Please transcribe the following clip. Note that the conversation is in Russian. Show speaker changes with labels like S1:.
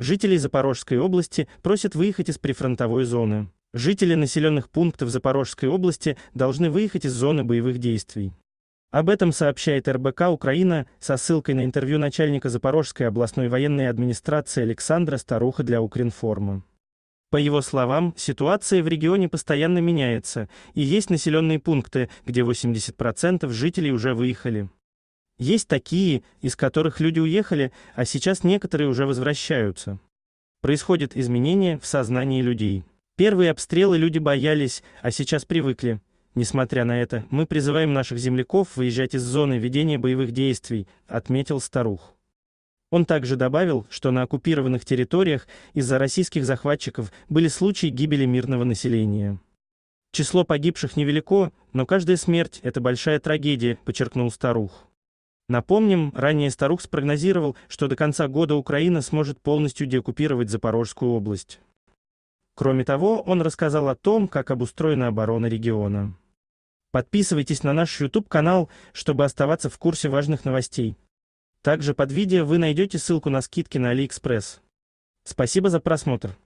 S1: Жителей Запорожской области просят выехать из прифронтовой зоны. Жители населенных пунктов Запорожской области должны выехать из зоны боевых действий. Об этом сообщает РБК Украина со ссылкой на интервью начальника Запорожской областной военной администрации Александра Старуха для Укринформа. По его словам, ситуация в регионе постоянно меняется, и есть населенные пункты, где 80% жителей уже выехали. Есть такие, из которых люди уехали, а сейчас некоторые уже возвращаются. Происходит изменение в сознании людей. Первые обстрелы люди боялись, а сейчас привыкли. Несмотря на это, мы призываем наших земляков выезжать из зоны ведения боевых действий, отметил Старух. Он также добавил, что на оккупированных территориях из-за российских захватчиков были случаи гибели мирного населения. Число погибших невелико, но каждая смерть это большая трагедия, подчеркнул Старух. Напомним, ранее Старух спрогнозировал, что до конца года Украина сможет полностью деоккупировать Запорожскую область. Кроме того, он рассказал о том, как обустроена оборона региона. Подписывайтесь на наш YouTube-канал, чтобы оставаться в курсе важных новостей. Также под видео вы найдете ссылку на скидки на AliExpress. Спасибо за просмотр.